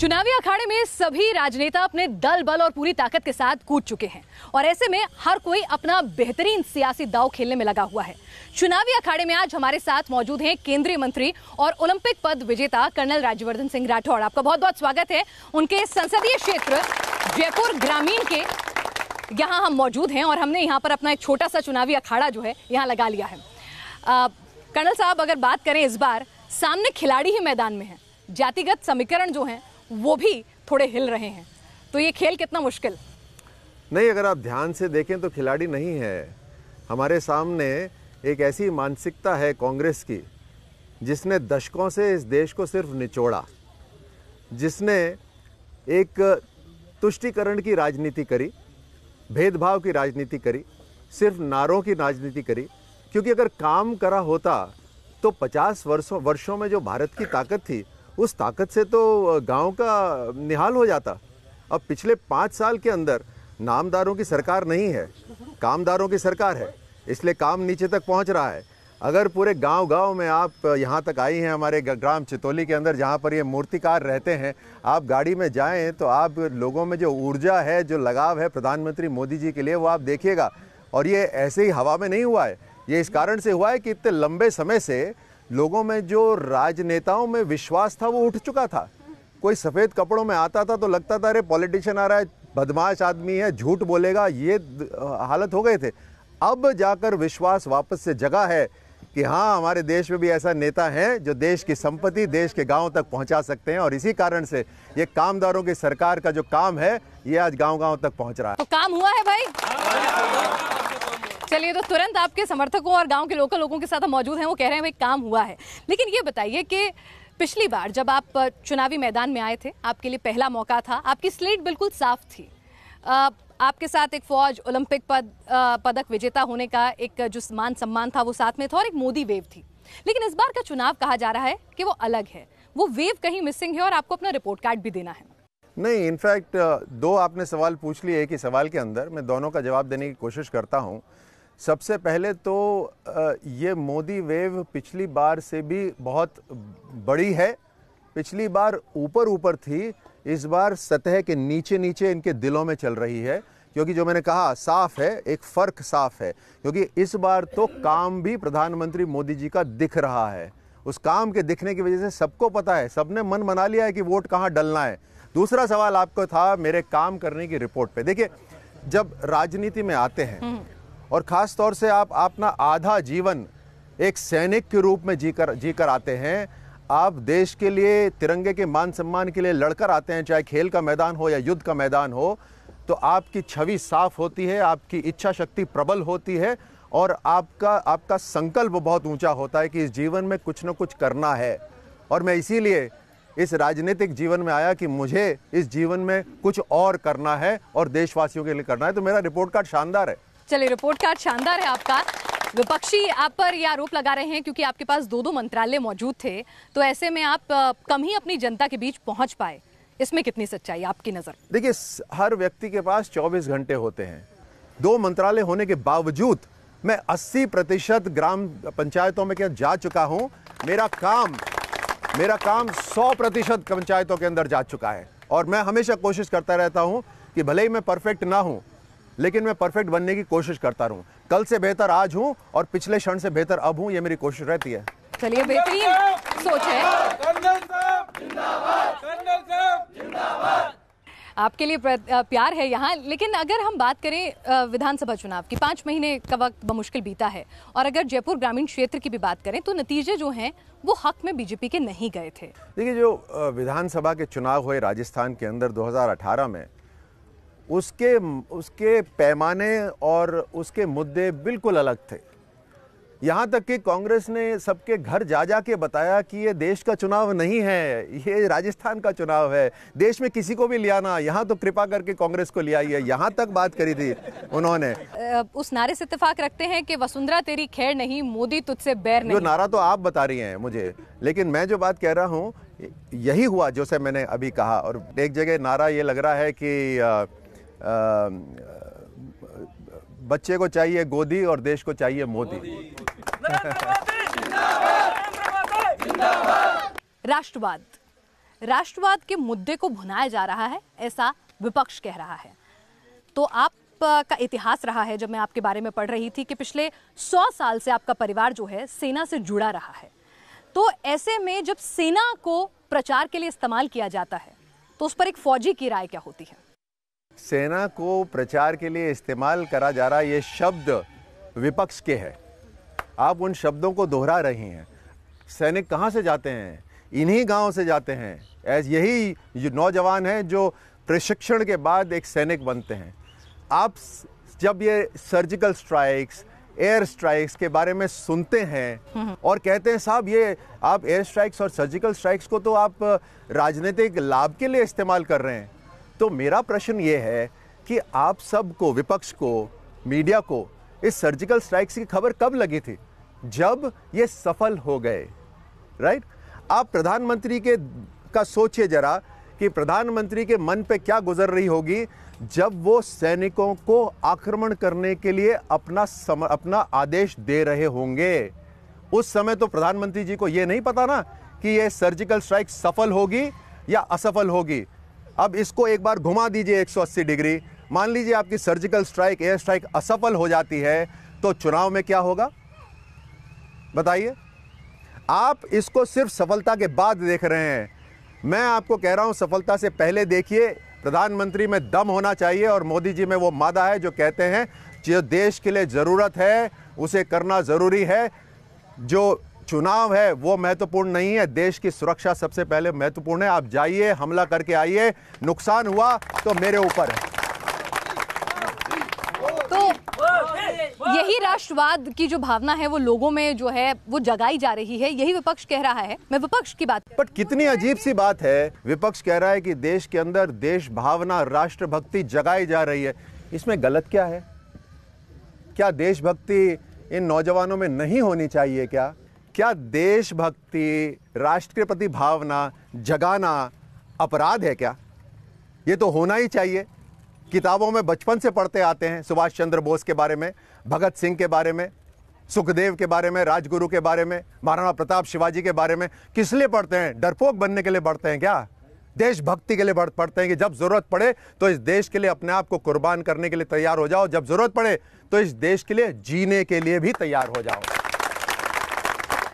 चुनावी अखाड़े में सभी राजनेता अपने दल बल और पूरी ताकत के साथ कूद चुके हैं और ऐसे में हर कोई अपना बेहतरीन सियासी दाव खेलने में लगा हुआ है चुनावी अखाड़े में आज हमारे साथ मौजूद हैं केंद्रीय मंत्री और ओलंपिक पद विजेता कर्नल राज्यवर्धन सिंह राठौड़ आपका बहुत बहुत स्वागत है उनके संसदीय क्षेत्र जयपुर ग्रामीण के यहाँ हम मौजूद हैं और हमने यहाँ पर अपना एक छोटा सा चुनावी अखाड़ा जो है यहाँ लगा लिया है कर्नल साहब अगर बात करें इस बार सामने खिलाड़ी ही मैदान में है जातिगत समीकरण जो है वो भी थोड़े हिल रहे हैं तो ये खेल कितना मुश्किल नहीं अगर आप ध्यान से देखें तो खिलाड़ी नहीं है हमारे सामने एक ऐसी मानसिकता है कांग्रेस की जिसने दशकों से इस देश को सिर्फ निचोड़ा जिसने एक तुष्टिकरण की राजनीति करी भेदभाव की राजनीति करी सिर्फ नारों की राजनीति करी क्योंकि अगर काम करा होता तो 50 वर्षों वर्षों में जो भारत की ताकत थी उस ताकत से तो गांव का निहाल हो जाता अब पिछले पाँच साल के अंदर नामदारों की सरकार नहीं है कामदारों की सरकार है इसलिए काम नीचे तक पहुंच रहा है अगर पूरे गांव गांव में आप यहां तक आई हैं हमारे ग्राम चितौली के अंदर जहां पर ये मूर्तिकार रहते हैं आप गाड़ी में जाएं तो आप लोगों में जो ऊर्जा है जो लगाव है प्रधानमंत्री मोदी जी के लिए वो आप देखिएगा और ये ऐसे ही हवा में नहीं हुआ है ये इस कारण से हुआ है कि इतने लंबे समय से लोगों में जो राजनेताओं में विश्वास था वो उठ चुका था कोई सफ़ेद कपड़ों में आता था तो लगता था अरे पॉलिटिशियन आ रहा है बदमाश आदमी है झूठ बोलेगा ये हालत हो गए थे अब जाकर विश्वास वापस से जगा है कि हाँ हमारे देश में भी ऐसा नेता है जो देश की संपत्ति देश के गांव तक पहुंचा सकते हैं और इसी कारण से ये कामदारों की सरकार का जो काम है ये आज गांव गांव तक पहुंच रहा है तो काम हुआ है भाई चलिए तो तुरंत आपके समर्थकों और गांव के लोकल लोगों के साथ मौजूद हैं वो कह रहे हैं भाई काम हुआ है लेकिन ये बताइए कि पिछली बार जब आप चुनावी मैदान में आए थे आपके लिए पहला मौका था आपकी स्लेट बिल्कुल साफ थी आपके साथ एक फौज ओलंपिक पद पदक विजेता होने का एक जो मान सम्मान था वो साथ में था और एक मोदी वेव थी लेकिन इस बार का चुनाव कहा जा रहा है कि वो अलग है वो वेव कहीं मिसिंग है और आपको अपना रिपोर्ट कार्ड भी देना है नहीं इनफैक्ट दो आपने सवाल पूछ लिए एक ही सवाल के अंदर मैं दोनों का जवाब देने की कोशिश करता हूँ सबसे पहले तो ये मोदी वेव पिछली बार से भी बहुत बड़ी है पिछली बार ऊपर ऊपर थी इस बार सतह के नीचे नीचे इनके दिलों में चल रही है क्योंकि जो मैंने कहा साफ है एक फ़र्क साफ है क्योंकि इस बार तो काम भी प्रधानमंत्री मोदी जी का दिख रहा है उस काम के दिखने की वजह से सबको पता है सबने मन मना लिया है कि वोट कहाँ डलना है दूसरा सवाल आपको था मेरे काम करने की रिपोर्ट पे देखिए जब राजनीति में आते हैं हम्म। और ख़ास तौर से आप अपना आधा जीवन एक सैनिक के रूप में जी कर जी कर आते हैं आप देश के लिए तिरंगे के मान सम्मान के लिए लड़कर आते हैं चाहे खेल का मैदान हो या युद्ध का मैदान हो तो आपकी छवि साफ होती है आपकी इच्छा शक्ति प्रबल होती है और आपका आपका संकल्प बहुत ऊंचा होता है कि इस जीवन में कुछ ना कुछ करना है और मैं इसीलिए इस राजनीतिक जीवन में आया कि मुझे इस जीवन में कुछ और करना है और देशवासियों के लिए करना है तो मेरा रिपोर्ट कार्ड शानदार है चलिए रिपोर्ट कार्ड शानदार है आपका विपक्षी आप पर यह आरोप लगा रहे हैं क्योंकि आपके पास दो दो मंत्रालय मौजूद थे तो ऐसे में आप कम ही अपनी जनता के बीच पहुंच पाए इसमें कितनी सच्चाई आपकी नजर देखिए हर व्यक्ति के पास 24 घंटे होते हैं दो मंत्रालय होने के बावजूद मैं 80 प्रतिशत ग्राम पंचायतों में क्या जा चुका हूं मेरा काम मेरा काम 100 प्रतिशत पंचायतों के अंदर जा चुका है और मैं हमेशा कोशिश करता रहता हूं कि भले ही मैं परफेक्ट ना हूं लेकिन मैं परफेक्ट बनने की कोशिश करता रहूँ कल से बेहतर आज हूँ और पिछले क्षण से बेहतर अब हूँ ये मेरी कोशिश रहती है चलिए बेहतरीन सोच है आपके लिए प्यार है यहाँ लेकिन अगर हम बात करें विधानसभा चुनाव की पाँच महीने का वक्त बमुश्किल बीता है और अगर जयपुर ग्रामीण क्षेत्र की भी बात करें तो नतीजे जो हैं वो हक में बीजेपी के नहीं गए थे देखिए जो विधानसभा के चुनाव हुए राजस्थान के अंदर 2018 में उसके उसके पैमाने और उसके मुद्दे बिल्कुल अलग थे यहाँ तक कि कांग्रेस ने सबके घर जा जा के बताया कि ये देश का चुनाव नहीं है ये राजस्थान का चुनाव है देश में किसी को भी लिया ना यहाँ तो कृपा करके कांग्रेस को लिया है यहाँ तक बात करी थी उन्होंने उस नारे से इतफाक रखते हैं कि वसुंधरा तेरी खैर नहीं मोदी तुझसे बैर नहीं जो नारा तो आप बता रही हैं मुझे लेकिन मैं जो बात कह रहा हूँ यही हुआ जो से मैंने अभी कहा और एक जगह नारा ये लग रहा है कि बच्चे को चाहिए गोदी और देश को चाहिए मोदी राष्ट्रवाद राष्ट्रवाद के मुद्दे को भुनाया जा रहा है ऐसा विपक्ष कह रहा है तो आप का इतिहास रहा है जब मैं आपके बारे में पढ़ रही थी कि पिछले सौ साल से आपका परिवार जो है सेना से जुड़ा रहा है तो ऐसे में जब सेना को प्रचार के लिए इस्तेमाल किया जाता है तो उस पर एक फौजी की राय क्या होती है सेना को प्रचार के लिए इस्तेमाल करा जा रहा ये शब्द विपक्ष के है आप उन शब्दों को दोहरा रही हैं सैनिक कहाँ से जाते हैं इन्हीं गाँव से जाते हैं एज यही नौजवान हैं जो प्रशिक्षण के बाद एक सैनिक बनते हैं आप जब ये सर्जिकल स्ट्राइक्स एयर स्ट्राइक्स के बारे में सुनते हैं और कहते हैं साहब ये आप एयर स्ट्राइक्स और सर्जिकल स्ट्राइक्स को तो आप राजनीतिक लाभ के लिए इस्तेमाल कर रहे हैं तो मेरा प्रश्न ये है कि आप सबको विपक्ष को मीडिया को इस सर्जिकल स्ट्राइक्स की खबर कब लगी थी जब ये सफल हो गए राइट आप प्रधानमंत्री के का सोचिए जरा कि प्रधानमंत्री के मन पे क्या गुजर रही होगी जब वो सैनिकों को आक्रमण करने के लिए अपना सम, अपना आदेश दे रहे होंगे उस समय तो प्रधानमंत्री जी को ये नहीं पता ना कि ये सर्जिकल स्ट्राइक सफल होगी या असफल होगी अब इसको एक बार घुमा दीजिए 180 डिग्री मान लीजिए आपकी सर्जिकल स्ट्राइक एयर स्ट्राइक असफल हो जाती है तो चुनाव में क्या होगा बताइए आप इसको सिर्फ सफलता के बाद देख रहे हैं मैं आपको कह रहा हूं सफलता से पहले देखिए प्रधानमंत्री में दम होना चाहिए और मोदी जी में वो मादा है जो कहते हैं जो देश के लिए ज़रूरत है उसे करना ज़रूरी है जो चुनाव है वो महत्वपूर्ण नहीं है देश की सुरक्षा सबसे पहले महत्वपूर्ण है आप जाइए हमला करके आइए नुकसान हुआ तो मेरे ऊपर है तो यही राष्ट्रवाद की जो भावना है वो लोगों में जो है वो जगाई जा रही है यही विपक्ष कह रहा है मैं विपक्ष की बात बट कितनी अजीब सी बात है विपक्ष कह रहा है कि देश के अंदर देश भावना राष्ट्रभक्ति जगाई जा रही है इसमें गलत क्या है क्या देशभक्ति इन नौजवानों में नहीं होनी चाहिए क्या क्या देशभक्ति राष्ट्र के प्रति भावना जगाना अपराध है क्या ये तो होना ही चाहिए किताबों में बचपन से पढ़ते आते हैं सुभाष चंद्र बोस के बारे में भगत सिंह के बारे में सुखदेव के बारे में राजगुरु के बारे में महाराणा प्रताप शिवाजी के बारे में किस लिए पढ़ते हैं डरपोक बनने के लिए पढ़ते हैं क्या देशभक्ति के लिए पढ़ते हैं कि जब ज़रूरत पड़े तो इस देश के लिए अपने आप को कुर्बान करने के लिए तैयार हो जाओ जब ज़रूरत पड़े तो इस देश के लिए जीने के लिए भी तैयार हो जाओ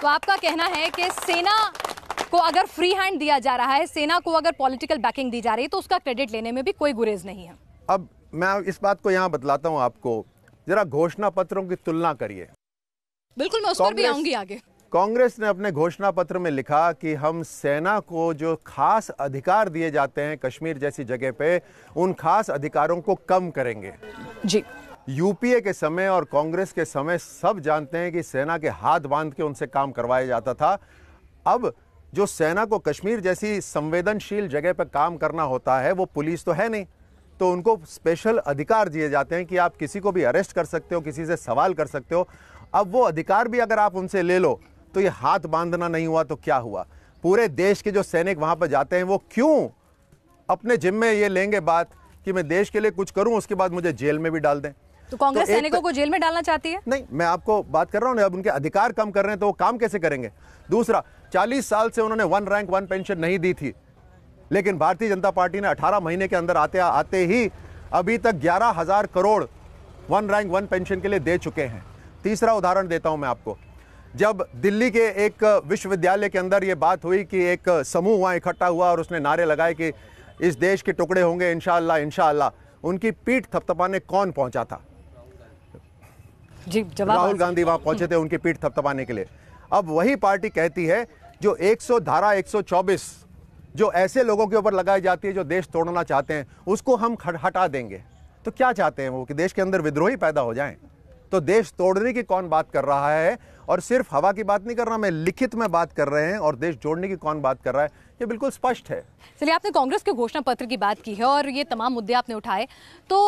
तो आपका कहना है कि सेना को अगर फ्री हैंड दिया जा रहा है सेना को अगर पॉलिटिकल बैकिंग दी जा रही है तो उसका क्रेडिट लेने में भी कोई गुरेज नहीं है अब मैं इस बात को यहाँ बतलाता हूँ आपको जरा घोषणा पत्रों की तुलना करिए बिल्कुल मैं उस पर भी आऊंगी आगे कांग्रेस ने अपने घोषणा पत्र में लिखा कि हम सेना को जो खास अधिकार दिए जाते हैं कश्मीर जैसी जगह पे उन खास अधिकारों को कम करेंगे जी यूपीए के समय और कांग्रेस के समय सब जानते हैं कि सेना के हाथ बांध के उनसे काम करवाया जाता था अब जो सेना को कश्मीर जैसी संवेदनशील जगह पर काम करना होता है वो पुलिस तो है नहीं तो उनको स्पेशल अधिकार दिए जाते हैं कि आप किसी को भी अरेस्ट कर सकते हो किसी से सवाल कर सकते हो अब वो अधिकार भी अगर आप उनसे ले लो तो ये हाथ बांधना नहीं हुआ तो क्या हुआ पूरे देश के जो सैनिक वहाँ पर जाते हैं वो क्यों अपने जिम में ये लेंगे बात कि मैं देश के लिए कुछ करूँ उसके बाद मुझे जेल में भी डाल दें तो कांग्रेस तो सैनिकों को जेल में डालना चाहती है नहीं मैं आपको बात कर रहा हूँ अब उनके अधिकार कम कर रहे हैं तो वो काम कैसे करेंगे दूसरा चालीस साल से उन्होंने वन रैंक वन पेंशन नहीं दी थी लेकिन भारतीय जनता पार्टी ने अठारह महीने के अंदर आते आते ही अभी तक ग्यारह हजार crore one rank one pension के लिए दे चुके हैं तीसरा उदाहरण देता हूं मैं आपको जब दिल्ली के एक विश्वविद्यालय के अंदर ये बात हुई कि एक समूह वहाँ इकट्ठा हुआ और उसने नारे लगाए कि इस देश के टुकड़े होंगे इनशाला इनशाला उनकी पीठ थपथपाने कौन पहुंचा था जी राहुल गांधी वहां पहुंचे थे उनकी पीठ थपथपाने के लिए अब वही पार्टी कहती है जो 100 धारा 124 जो ऐसे लोगों के ऊपर लगाई जाती है जो देश तोड़ना चाहते हैं उसको हम हटा देंगे तो क्या चाहते हैं वो कि देश के अंदर विद्रोही पैदा हो जाए तो देश तोड़ने की कौन बात कर रहा है और सिर्फ हवा की बात नहीं कर रहा मैं लिखित में बात कर रहे हैं और देश जोड़ने की कौन बात कर रहा है ये बिल्कुल स्पष्ट है चलिए आपने कांग्रेस के घोषणा पत्र की बात की है और ये तमाम मुद्दे आपने उठाए तो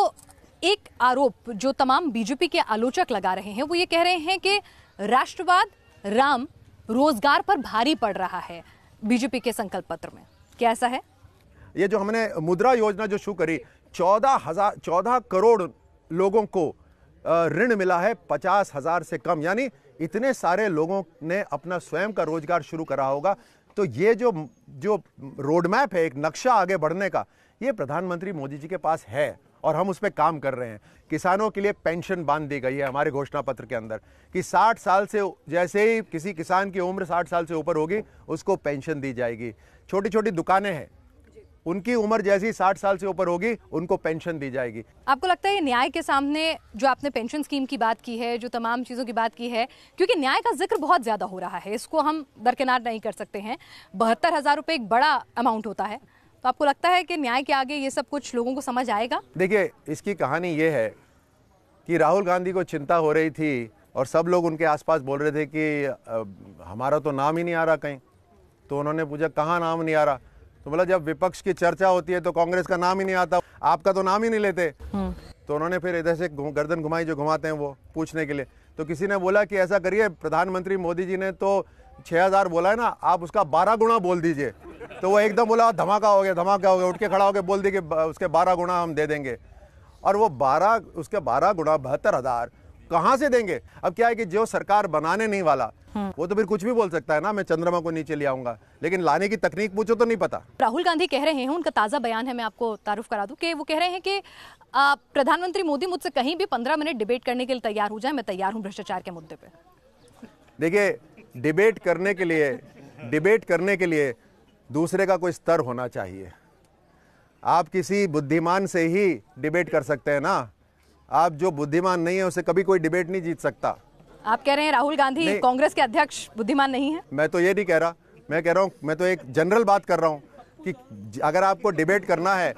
एक आरोप जो तमाम बीजेपी के आलोचक लगा रहे हैं वो ये कह रहे हैं कि राष्ट्रवाद राम रोजगार पर भारी पड़ रहा है बीजेपी के संकल्प पत्र में क्या ऐसा है ये जो हमने मुद्रा योजना जो शुरू करी चौदह हजार चौदह करोड़ लोगों को ऋण मिला है पचास हजार से कम यानी इतने सारे लोगों ने अपना स्वयं का रोजगार शुरू करा होगा तो ये जो जो रोडमैप है एक नक्शा आगे बढ़ने का ये प्रधानमंत्री मोदी जी के पास है और हम उस पर काम कर रहे हैं किसानों के लिए पेंशन बांध दी गई है हमारे घोषणा पत्र के अंदर कि 60 साल से जैसे ही किसी किसान की उम्र 60 साल से ऊपर होगी उसको पेंशन दी जाएगी छोटी छोटी दुकानें हैं उनकी उम्र जैसी 60 साल से ऊपर होगी उनको पेंशन दी जाएगी आपको लगता है न्याय के सामने जो आपने पेंशन स्कीम की बात की है जो तमाम चीज़ों की बात की है क्योंकि न्याय का जिक्र बहुत ज़्यादा हो रहा है इसको हम दरकिनार नहीं कर सकते हैं बहत्तर हज़ार रुपए एक बड़ा अमाउंट होता है तो आपको लगता है कि न्याय के आगे ये सब कुछ लोगों को समझ आएगा देखिए इसकी कहानी ये है कि राहुल गांधी को चिंता हो रही थी और सब लोग उनके आसपास बोल रहे थे कि हमारा तो नाम ही नहीं आ रहा कहीं तो उन्होंने पूछा कहाँ नाम नहीं आ रहा तो बोला जब विपक्ष की चर्चा होती है तो कांग्रेस का नाम ही नहीं आता आपका तो नाम ही नहीं लेते हम्म। तो उन्होंने फिर इधर से गर्दन घुमाई जो घुमाते हैं वो पूछने के लिए तो किसी ने बोला कि ऐसा करिए प्रधानमंत्री मोदी जी ने तो छः बोला है ना आप उसका बारह गुना बोल दीजिए तो वो एकदम बोला धमाका हो गया धमाका हो गया उठ के खड़ा हो गया बोल दी कि उसके बारह गुना हम दे देंगे और वो बारह उसके बारह गुना बहत्तर हज़ार कहाँ से देंगे अब क्या है कि जो सरकार बनाने नहीं वाला हम्म। वो तो फिर कुछ भी बोल सकता है ना मैं चंद्रमा को नीचे ले आऊंगा लेकिन लाने की तकनीक पूछो तो नहीं पता राहुल गांधी कह रहे हैं उनका ताज़ा बयान है मैं आपको तारुफ करा दूं कि वो कह रहे हैं कि प्रधानमंत्री मोदी मुझसे कहीं भी पंद्रह मिनट डिबेट करने के लिए तैयार हो जाए मैं तैयार हूँ भ्रष्टाचार के मुद्दे पर देखिए डिबेट करने के लिए डिबेट करने के लिए दूसरे का कोई स्तर होना चाहिए आप किसी बुद्धिमान से ही डिबेट कर सकते हैं ना आप जो बुद्धिमान नहीं है उसे कभी कोई डिबेट नहीं जीत सकता आप कह रहे हैं राहुल गांधी कांग्रेस के अध्यक्ष बुद्धिमान नहीं है मैं तो ये नहीं कह रहा मैं कह रहा हूँ मैं तो एक जनरल बात कर रहा हूँ कि अगर आपको डिबेट करना है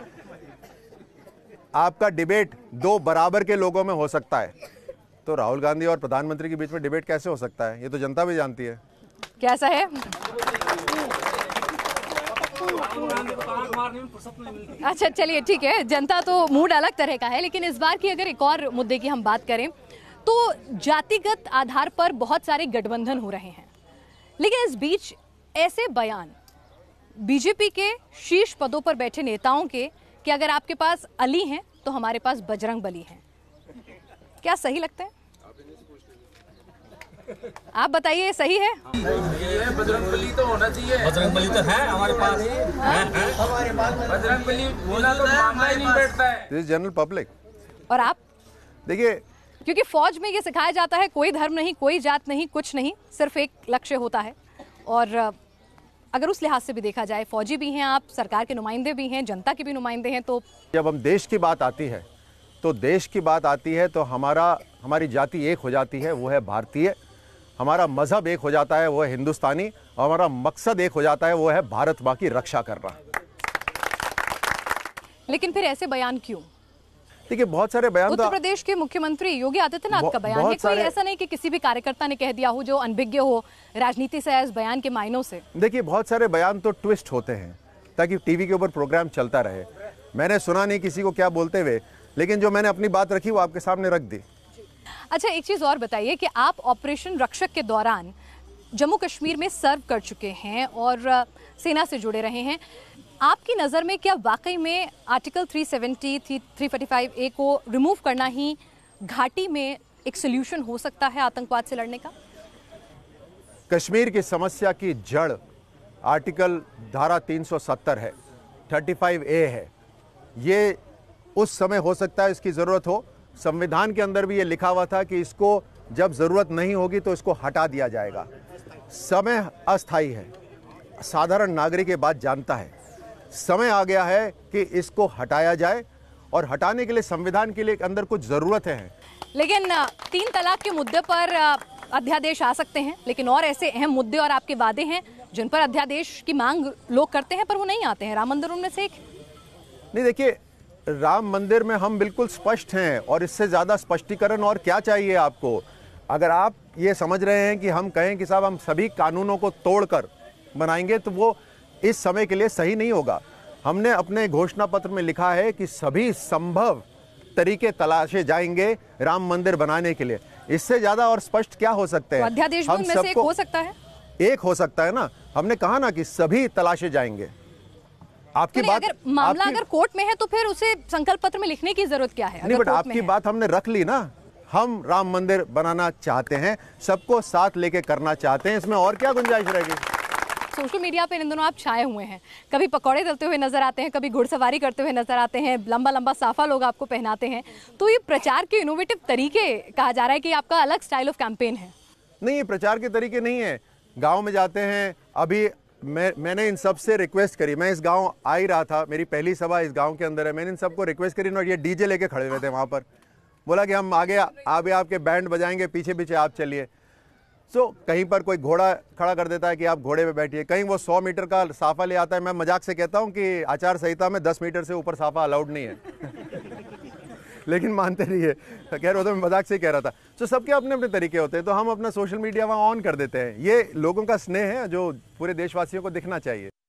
आपका डिबेट दो बराबर के लोगों में हो सकता है तो राहुल गांधी और प्रधानमंत्री के बीच में डिबेट कैसे हो सकता है ये तो जनता भी जानती है कैसा है अच्छा चलिए ठीक है जनता तो मूड अलग तरह का है लेकिन इस बार की अगर एक और मुद्दे की हम बात करें तो जातिगत आधार पर बहुत सारे गठबंधन हो रहे हैं लेकिन इस बीच ऐसे बयान बीजेपी के शीर्ष पदों पर बैठे नेताओं के कि अगर आपके पास अली हैं तो हमारे पास बजरंग बली हैं क्या सही लगता है आप बताइए सही है बजरंग तो होना चाहिए बजरंग तो है हमारे पास हाँ? तो- बजरंगबली बोला तो, तो मामला ही नहीं बैठता है जनरल पब्लिक और आप देखिए क्योंकि फौज में ये सिखाया जाता है कोई धर्म नहीं कोई जात नहीं कुछ नहीं सिर्फ एक लक्ष्य होता है और अगर उस लिहाज से भी देखा जाए फौजी भी हैं आप सरकार के नुमाइंदे भी हैं जनता के भी नुमाइंदे हैं तो जब हम देश की बात आती है तो देश की बात आती है तो हमारा हमारी जाति एक हो जाती है वो है भारतीय हमारा मज़हब एक हो जाता है वो है हिंदुस्तानी और हमारा मकसद एक हो जाता है वो है भारत माँ की रक्षा करना लेकिन फिर ऐसे बयान क्यों देखिए बहुत सारे बयान तो उत्तर प्रदेश के मुख्यमंत्री योगी आदित्यनाथ का बयान है कोई ऐसा नहीं कि किसी भी कार्यकर्ता ने कह दिया हो जो अनभिज्ञ हो राजनीति से इस बयान के मायनों से देखिए बहुत सारे बयान तो ट्विस्ट होते हैं ताकि टीवी के ऊपर प्रोग्राम चलता रहे मैंने सुना नहीं किसी को क्या बोलते हुए लेकिन जो मैंने अपनी बात रखी वो आपके सामने रख दी अच्छा एक चीज़ और बताइए कि आप ऑपरेशन रक्षक के दौरान जम्मू कश्मीर में सर्व कर चुके हैं और सेना से जुड़े रहे हैं आपकी नज़र में क्या वाकई में आर्टिकल 370, 345 ए को रिमूव करना ही घाटी में एक सोल्यूशन हो सकता है आतंकवाद से लड़ने का कश्मीर की समस्या की जड़ आर्टिकल धारा 370 है 35 ए है ये उस समय हो सकता है इसकी ज़रूरत हो संविधान के अंदर भी ये लिखा हुआ था कि इसको जब ज़रूरत नहीं होगी तो इसको हटा दिया जाएगा समय अस्थाई है साधारण नागरिक ये बात जानता है समय आ गया है कि इसको हटाया जाए और हटाने के लिए संविधान के लिए अंदर कुछ ज़रूरतें हैं लेकिन तीन तलाक के मुद्दे पर अध्यादेश आ सकते हैं लेकिन और ऐसे अहम मुद्दे और आपके वादे हैं जिन पर अध्यादेश की मांग लोग करते हैं पर वो नहीं आते हैं राम मंदिर उनमें से एक नहीं देखिए राम मंदिर में हम बिल्कुल स्पष्ट हैं और इससे ज़्यादा स्पष्टीकरण और क्या चाहिए आपको अगर आप ये समझ रहे हैं कि हम कहें कि साहब हम सभी कानूनों को तोड़कर बनाएंगे तो वो इस समय के लिए सही नहीं होगा हमने अपने घोषणा पत्र में लिखा है कि सभी संभव तरीके तलाशे जाएंगे राम मंदिर बनाने के लिए इससे ज्यादा और स्पष्ट क्या हो सकते हैं तो अध्यादेश में से एक हो सकता है एक हो सकता है ना हमने कहा ना कि सभी तलाशे जाएंगे आपकी बात अगर मामला अगर कोर्ट में है तो फिर उसे संकल्प पत्र में लिखने की जरूरत क्या है नहीं बट आपकी बात हमने रख ली ना हम राम मंदिर बनाना चाहते हैं सबको साथ लेके करना चाहते हैं इसमें और क्या गुंजाइश रहेगी सोशल मीडिया पर इन दोनों आप छाए हुए हैं कभी पकौड़े तलते हुए नजर आते हैं कभी घुड़सवारी करते हुए नजर आते हैं लंबा लंबा साफा लोग आपको पहनाते हैं तो ये प्रचार के इनोवेटिव तरीके कहा जा रहा है कि आपका अलग स्टाइल ऑफ कैंपेन है नहीं ये प्रचार के तरीके नहीं है गाँव में जाते हैं अभी मैं मैंने इन सब से रिक्वेस्ट करी मैं इस गांव आ ही रहा था मेरी पहली सभा इस गांव के अंदर है मैंने इन सबको रिक्वेस्ट करी और ये डीजे लेके खड़े हुए थे वहाँ पर बोला कि हम आगे आप आपके बैंड बजाएंगे पीछे पीछे आप चलिए सो so, कहीं पर कोई घोड़ा खड़ा कर देता है कि आप घोड़े पे बैठिए कहीं वो सौ मीटर का साफा ले आता है मैं मजाक से कहता हूँ कि आचार संहिता में दस मीटर से ऊपर साफा अलाउड नहीं है लेकिन मानते नहीं है कह हो तो मैं मजाक से ही कह रहा था तो सबके अपने अपने तरीके होते हैं तो हम अपना सोशल मीडिया वहाँ ऑन कर देते हैं ये लोगों का स्नेह है जो पूरे देशवासियों को दिखना चाहिए